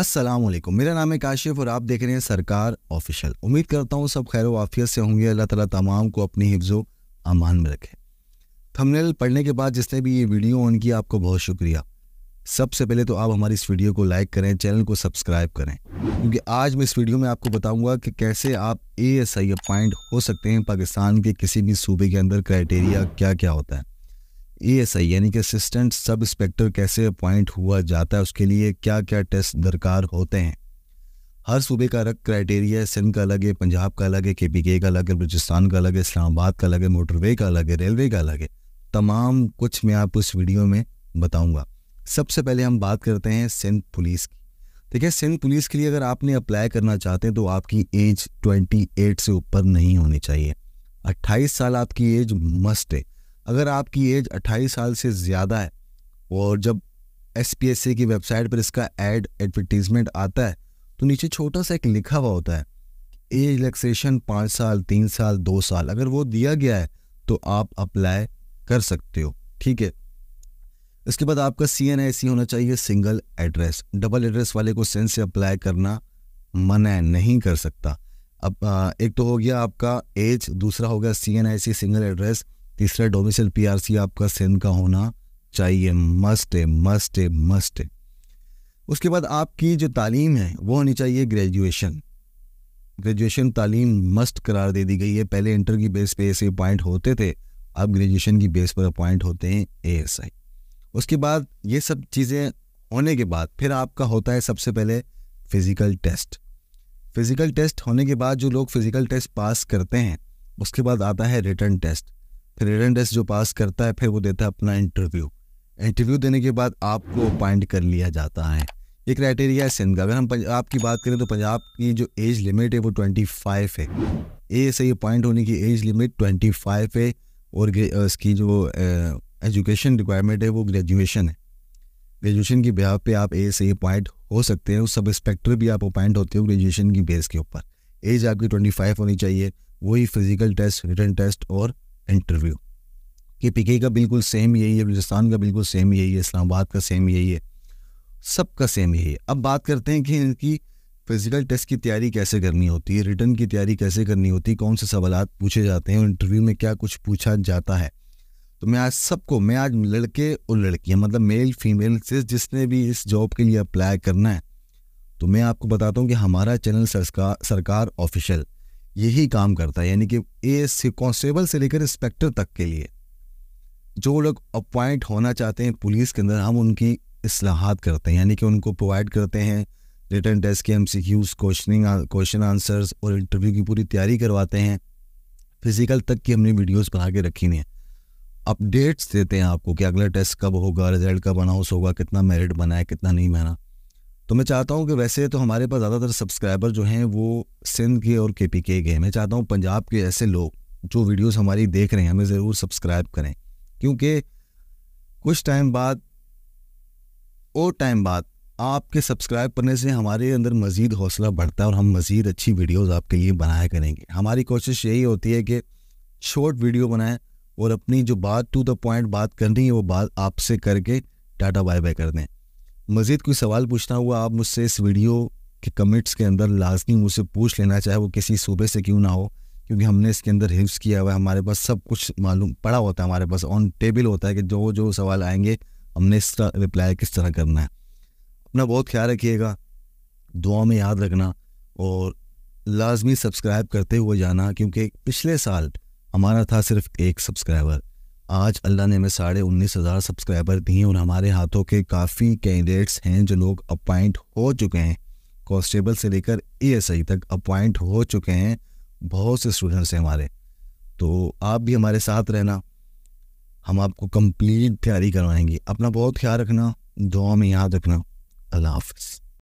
अस्सलाम वालेकुम मेरा नाम है काशिफ और आप देख रहे हैं सरकार ऑफिशियल उम्मीद करता हूँ सब खैर वाफियत से होंगे अल्लाह ताला तमाम को अपनी हिफ्जो अमान में रखे थंबनेल पढ़ने के बाद जिसने भी ये वीडियो ऑन किया आपको बहुत शुक्रिया सबसे पहले तो आप हमारी इस वीडियो को लाइक करें चैनल को सब्सक्राइब करें क्योंकि आज मैं इस वीडियो में आपको बताऊंगा कि कैसे आप ए एस आई अपॉइंट हो सकते हैं पाकिस्तान के किसी भी सूबे के अंदर क्राइटेरिया क्या क्या होता है एएसआई यानी कि असिस्टेंट सब इंस्पेक्टर कैसे अपॉइंट हुआ जाता है उसके लिए क्या क्या टेस्ट दरकार होते हैं हर सूबे का अलग क्राइटेरिया सिंध का अलग है पंजाब का अलग है के पी के का अलग है बलूचिस्तान का अलग है इस्लामाबाद का अलग है मोटरवे का अलग है रेलवे का अलग है तमाम कुछ मैं आप उस वीडियो में बताऊंगा सबसे पहले हम बात करते हैं सिंध पुलिस की देखिए सिंध पुलिस के लिए अगर आपने अप्लाई करना चाहते हैं तो आपकी एज ट्वेंटी से ऊपर नहीं होनी चाहिए अट्ठाईस साल आपकी एज मस्ट है अगर आपकी एज 28 साल से ज़्यादा है और जब एस की वेबसाइट पर इसका एड एडवर्टीज़मेंट आता है तो नीचे छोटा सा एक लिखा हुआ होता है एज रिलैक्सेशन पाँच साल तीन साल दो साल अगर वो दिया गया है तो आप अप्लाई कर सकते हो ठीक है इसके बाद आपका सी एन आई सी होना चाहिए सिंगल एड्रेस डबल एड्रेस वाले को सेंस से अप्लाई करना मना नहीं कर सकता अब एक तो हो गया आपका एज दूसरा हो गया C N I C single address तीसरा डोमिसल पीआरसी आपका सिंध का होना चाहिए मस्ट है मस्ट है मस्ट है उसके बाद आपकी जो तालीम है वो होनी चाहिए ग्रेजुएशन ग्रेजुएशन तालीम मस्ट करार दे दी गई है पहले इंटर की बेस पे ऐसे अपॉइंट होते थे अब ग्रेजुएशन की बेस पर अपॉइंट होते हैं ए एस आई उसके बाद ये सब चीज़ें होने के बाद फिर आपका होता है सबसे पहले फिज़िकल टेस्ट फिज़िकल टेस्ट होने के बाद जो लोग फिज़िकल टेस्ट पास करते हैं उसके बाद आता है रिटर्न टेस्ट फिर रिटर्न टेस्ट जो पास करता है फिर वो देता है अपना इंटरव्यू इंटरव्यू देने के बाद आपको अपॉइंट कर लिया जाता है ये क्राइटेरिया है सिंध का अगर हम पंजाब की बात करें तो पंजाब की जो एज लिमिट है वो ट्वेंटी फाइव है ए से अपॉइंट होने की एज लिमिट ट्वेंटी फाइव है और इसकी जो एजुकेशन रिक्वायरमेंट है वो ग्रेजुएशन है ग्रेजुएशन की बिहार पे आप ए से अपॉइंट हो सकते हैं उस सब इंस्पेक्टर भी आप अपॉइंट होते हो ग्रेजुएशन की बेस के ऊपर एज आपकी ट्वेंटी फाइव होनी चाहिए वही फिजिकल टेस्ट रिटर्न टेस्ट और इंटरव्यू के पी का बिल्कुल सेम यही है बलुचिस्तान का बिल्कुल सेम यही है इस्लामाबाद का सेम यही है सबका सेम यही है अब बात करते हैं कि इनकी फिज़िकल टेस्ट की तैयारी कैसे करनी होती है रिटर्न की तैयारी कैसे करनी होती है कौन से सवाल पूछे जाते हैं और इंटरव्यू में क्या कुछ पूछा जाता है तो मैं आज सबको मैं आज लड़के और लड़कियाँ मतलब मेल फीमेल से जिसने भी इस जॉब के लिए अप्लाई करना है तो मैं आपको बताता हूँ कि हमारा चैनल सरकार सरकार ऑफिशियल यही काम करता है यानी कि ए कांस्टेबल से लेकर इंस्पेक्टर तक के लिए जो लोग अपॉइंट होना चाहते हैं पुलिस के अंदर हम उनकी असलाहत करते हैं यानी कि उनको प्रोवाइड करते हैं रिटर्न टेस्ट के M C Qs questioning question answers और इंटरव्यू की पूरी तैयारी करवाते हैं फिज़िकल तक की हमने वीडियोस बना के रखी हैं अपडेट्स देते हैं आपको कि अगला टेस्ट कब होगा रिजल्ट कब अनाउंस होगा कितना मेरिट बना है कितना नहीं बना तो मैं चाहता हूँ कि वैसे तो हमारे पास ज़्यादातर सब्सक्राइबर जो हैं वो सिंध के और के पी के गए मैं चाहता हूँ पंजाब के ऐसे लोग जो वीडियोस हमारी देख रहे हैं हमें ज़रूर सब्सक्राइब करें क्योंकि कुछ टाइम बाद और टाइम बाद आपके सब्सक्राइब करने से हमारे अंदर मज़ीद हौसला बढ़ता है और हम मज़ीद अच्छी वीडियोस आपके लिए बनाया करेंगे हमारी कोशिश यही होती है कि शॉर्ट वीडियो बनाएं और अपनी जो बात टू द पॉइंट बात करनी है वो बात आपसे करके टाटा बाय बाय कर दें मज़ीद कोई सवाल पूछना हुआ आप मुझसे इस वीडियो के कमेंट्स के अंदर लाजमी मुझसे पूछ लेना चाहे वो किसी सूबे से क्यों ना हो क्योंकि हमने इसके अंदर हिफ्स किया हुआ है हमारे पास सब कुछ मालूम पड़ा होता है हमारे पास ऑन टेबल होता है कि जो जो सवाल आएंगे हमने इस तरह रिप्लाई किस तरह करना है अपना बहुत ख्याल रखिएगा दुआ में याद रखना और लाजमी सब्सक्राइब करते हुए जाना क्योंकि पिछले साल हमारा था सिर्फ एक सब्सक्राइबर आज अल्लाह ने हमें साढ़े उन्नीस हज़ार सब्सक्राइबर दिए और हमारे हाथों के काफ़ी कैंडिडेट्स हैं जो लोग अपॉइंट हो चुके हैं कॉन्स्टेबल से लेकर एएसआई तक अपॉइंट हो चुके हैं बहुत से स्टूडेंट्स हैं हमारे तो आप भी हमारे साथ रहना हम आपको कंप्लीट तैयारी करवाएंगे अपना बहुत ख्याल रखना दुआ में याद रखना अल्लाह हाफ